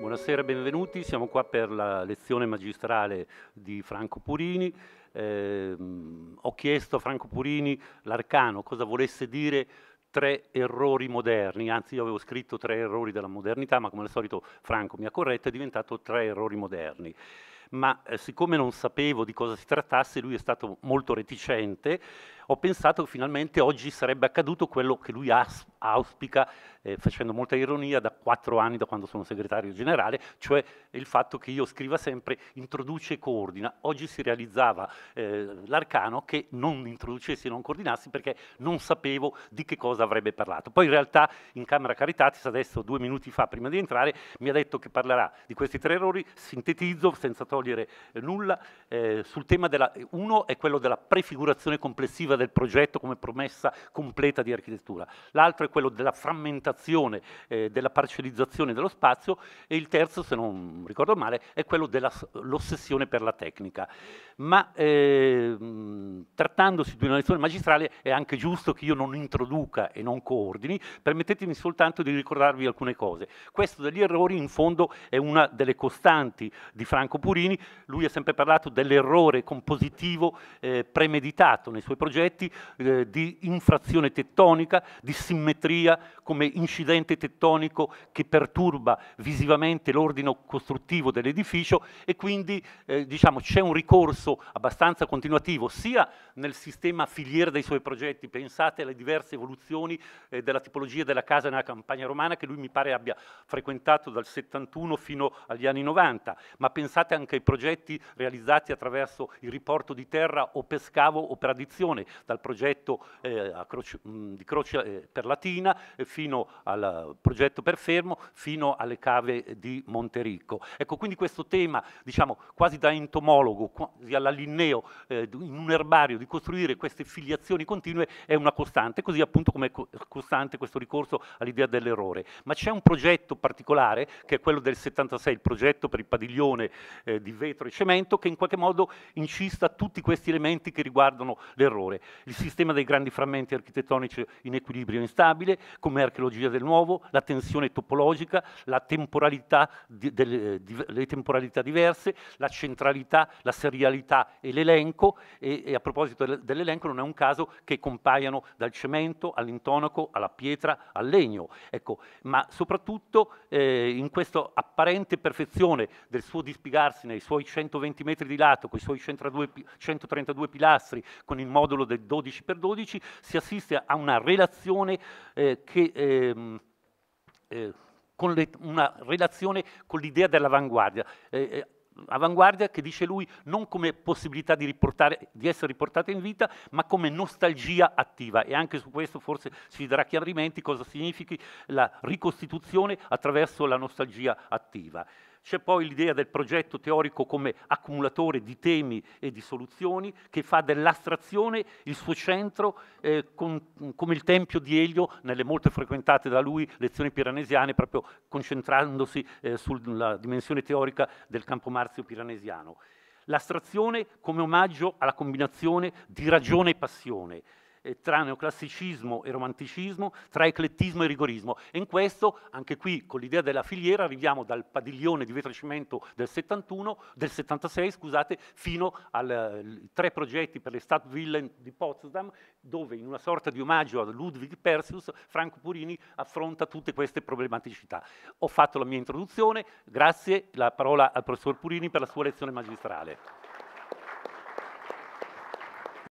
Buonasera, benvenuti. Siamo qua per la lezione magistrale di Franco Purini. Eh, ho chiesto a Franco Purini l'arcano cosa volesse dire tre errori moderni, anzi io avevo scritto tre errori della modernità, ma come al solito Franco mi ha corretto, è diventato tre errori moderni. Ma eh, siccome non sapevo di cosa si trattasse, lui è stato molto reticente, ho pensato che finalmente oggi sarebbe accaduto quello che lui auspica, eh, facendo molta ironia, da quattro anni da quando sono segretario generale, cioè il fatto che io scriva sempre introduce e coordina. Oggi si realizzava eh, l'arcano che non introducessi e non coordinassi perché non sapevo di che cosa avrebbe parlato. Poi in realtà in Camera Caritatis adesso due minuti fa prima di entrare mi ha detto che parlerà di questi tre errori, sintetizzo senza togliere eh, nulla, eh, sul tema della, uno è quello della prefigurazione complessiva del progetto come promessa completa di architettura, l'altro è quello della frammentazione, eh, della parcellizzazione dello spazio e il terzo, se non ricordo male, è quello dell'ossessione per la tecnica. Ma eh, Trattandosi di una lezione magistrale è anche giusto che io non introduca e non coordini, permettetemi soltanto di ricordarvi alcune cose. Questo degli errori in fondo è una delle costanti di Franco Purini, lui ha sempre parlato dell'errore compositivo eh, premeditato nei suoi progetti eh, di infrazione tettonica, di simmetria come incidente tettonico che perturba visivamente l'ordine costruttivo dell'edificio e quindi eh, diciamo, c'è un ricorso abbastanza continuativo sia nel sistema filiera dei suoi progetti, pensate alle diverse evoluzioni eh, della tipologia della casa nella campagna romana che lui mi pare abbia frequentato dal 71 fino agli anni 90, ma pensate anche ai progetti realizzati attraverso il riporto di terra o per scavo o per addizione, dal progetto eh, croce, mh, di Croce eh, per Latina eh, fino al progetto per Fermo, fino alle cave di Montericco. Ecco, quindi questo tema, diciamo, quasi da entomologo, quasi alla Linneo, eh, in un erbario di costruire queste filiazioni continue è una costante, così appunto come è costante questo ricorso all'idea dell'errore. Ma c'è un progetto particolare, che è quello del 76, il progetto per il padiglione eh, di vetro e cemento, che in qualche modo incista tutti questi elementi che riguardano l'errore. Il sistema dei grandi frammenti architettonici in equilibrio instabile, come archeologia del nuovo, la tensione topologica, la temporalità di, delle, eh, di, le temporalità diverse, la centralità, la serialità e l'elenco, e, e a proposito proposito dell'elenco non è un caso che compaiano dal cemento all'intonaco, alla pietra, al legno, ecco, ma soprattutto eh, in questa apparente perfezione del suo dispiegarsi nei suoi 120 metri di lato, con i suoi 132, 132 pilastri, con il modulo del 12x12, si assiste a una relazione eh, che... Ehm, eh, con le, una relazione con l'idea dell'avanguardia. Eh, eh, avanguardia che dice lui non come possibilità di, di, essere riportata in vita, ma come nostalgia attiva e anche su questo forse si darà chiarimenti cosa significhi la ricostituzione attraverso la nostalgia attiva. C'è poi l'idea del progetto teorico come accumulatore di temi e di soluzioni che fa dell'astrazione il suo centro eh, con, come il tempio di Elio nelle molte frequentate da lui lezioni piranesiane proprio concentrandosi eh, sulla dimensione teorica del campo marzio piranesiano. L'astrazione come omaggio alla combinazione di ragione e passione, tra neoclassicismo e romanticismo, tra eclettismo e rigorismo. E in questo, anche qui, con l'idea della filiera, arriviamo dal padiglione di vetrocimento del, 71, del 76 scusate, fino ai eh, tre progetti per le Stadtvillen di Potsdam, dove in una sorta di omaggio a Ludwig Persius, Franco Purini affronta tutte queste problematicità. Ho fatto la mia introduzione, grazie, la parola al professor Purini per la sua lezione magistrale.